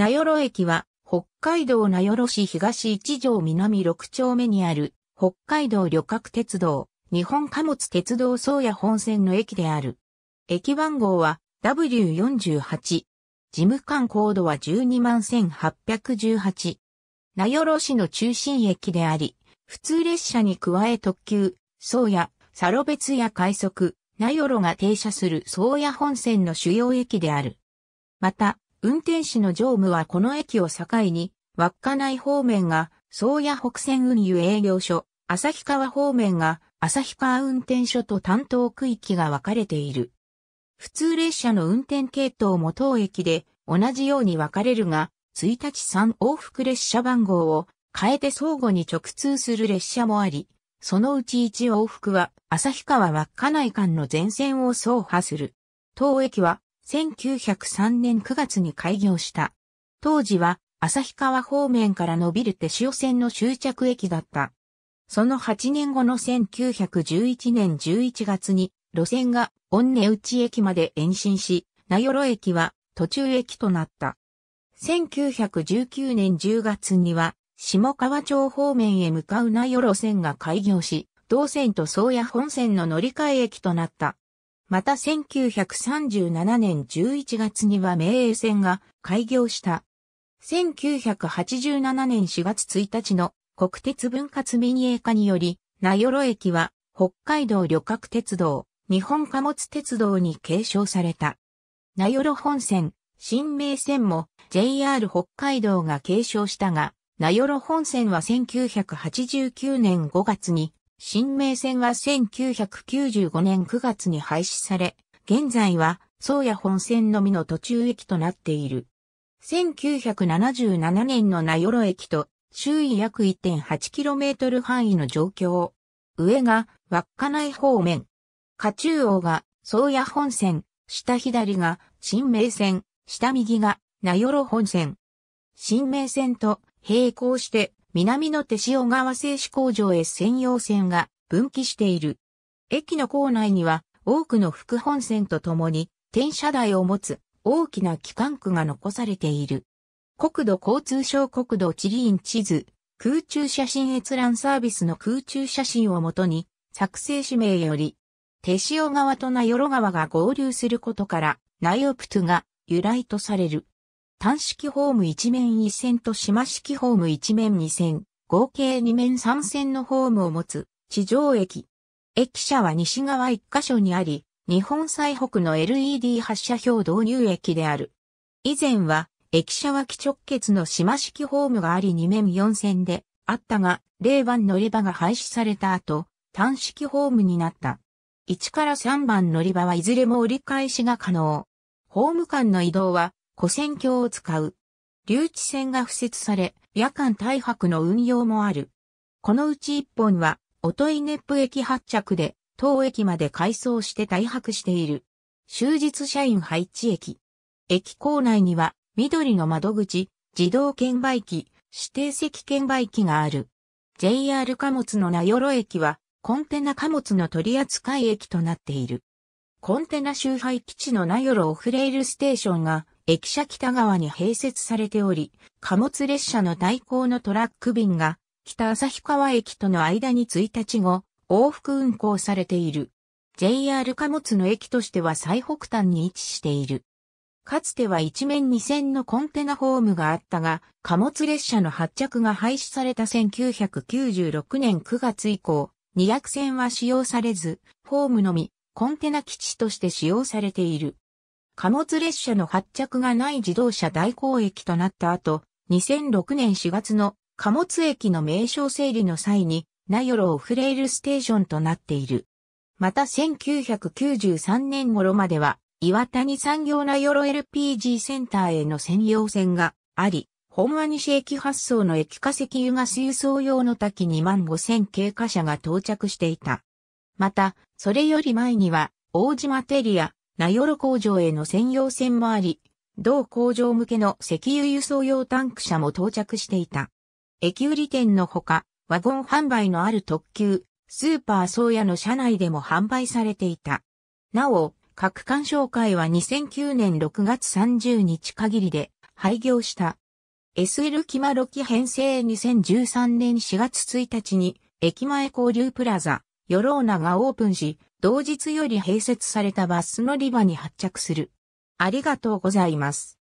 名寄駅は、北海道名寄市東一条南六丁目にある、北海道旅客鉄道、日本貨物鉄道宗谷本線の駅である。駅番号は W48。事務官コードは121,818。名寄市の中心駅であり、普通列車に加え特急、宗谷、サロ別や快速、名寄が停車する宗谷本線の主要駅である。また、運転士の乗務はこの駅を境に、稚内方面が、宗谷北線運輸営業所、旭川方面が、旭川運転所と担当区域が分かれている。普通列車の運転系統も当駅で同じように分かれるが、1日3往復列車番号を変えて相互に直通する列車もあり、そのうち1往復は旭川稚内間の全線を走破する。当駅は1903年9月に開業した。当時は旭川方面から伸びる手塩線の終着駅だった。その8年後の1911年11月に路線が御根内駅まで延伸し、名寄駅は途中駅となった。1919年10月には下川町方面へ向かう名寄線が開業し、同線と宗谷本線の乗り換え駅となった。また1937年11月には名営線が開業した。1987年4月1日の国鉄分割民営化により、名寄駅は北海道旅客鉄道、日本貨物鉄道に継承された。名寄本線、新名線も JR 北海道が継承したが、名寄本線は1989年5月に新名線は1995年9月に廃止され、現在は、宗谷本線のみの途中駅となっている。1977年の名寄駅と、周囲約 1.8km 範囲の状況。上が、稚内方面。下中央が、宗谷本線、下左が、新名線、下右が、名寄本線。新名線と並行して、南の手塩川製紙工場へ専用線が分岐している。駅の構内には多くの副本線とともに転車台を持つ大きな機関区が残されている。国土交通省国土地理院地図、空中写真閲覧サービスの空中写真をもとに作成指名より、手塩川と名寄川が合流することから、ナイオプトが由来とされる。単式ホーム1面1線と島式ホーム1面2線、合計2面3線のホームを持つ地上駅。駅舎は西側1カ所にあり、日本最北の LED 発射表導入駅である。以前は、駅舎脇直結の島式ホームがあり2面4線であったが、0番乗り場が廃止された後、単式ホームになった。1から3番乗り場はいずれも折り返しが可能。ホーム間の移動は古戦橋を使う。留置線が付設され、夜間大白の運用もある。このうち一本は、いネップ駅発着で、当駅まで改装して大白している。終日社員配置駅。駅構内には、緑の窓口、自動券売機、指定席券売機がある。JR 貨物の名寄駅は、コンテナ貨物の取扱駅となっている。コンテナ周廃基地の名寄オフレイルステーションが、駅舎北側に併設されており、貨物列車の代行のトラック便が、北旭川駅との間に1日後、往復運行されている。JR 貨物の駅としては最北端に位置している。かつては一面二線のコンテナホームがあったが、貨物列車の発着が廃止された1996年9月以降、二役線は使用されず、ホームのみ、コンテナ基地として使用されている。貨物列車の発着がない自動車代行駅となった後、2006年4月の貨物駅の名称整理の際に、ナヨロオフレイルステーションとなっている。また1993年頃までは、岩谷産業ナヨロ LPG センターへの専用線があり、本和西駅発送の液化石油ガス輸送用の滝2万5000経過車が到着していた。また、それより前には、大島テリア、名寄工場への専用船もあり、同工場向けの石油輸送用タンク車も到着していた。駅売り店のほか、ワゴン販売のある特急、スーパー宗谷の車内でも販売されていた。なお、各館紹会は2009年6月30日限りで廃業した。SL キマロキ編成2013年4月1日に駅前交流プラザヨローナがオープンし、同日より併設されたバス乗り場に発着する。ありがとうございます。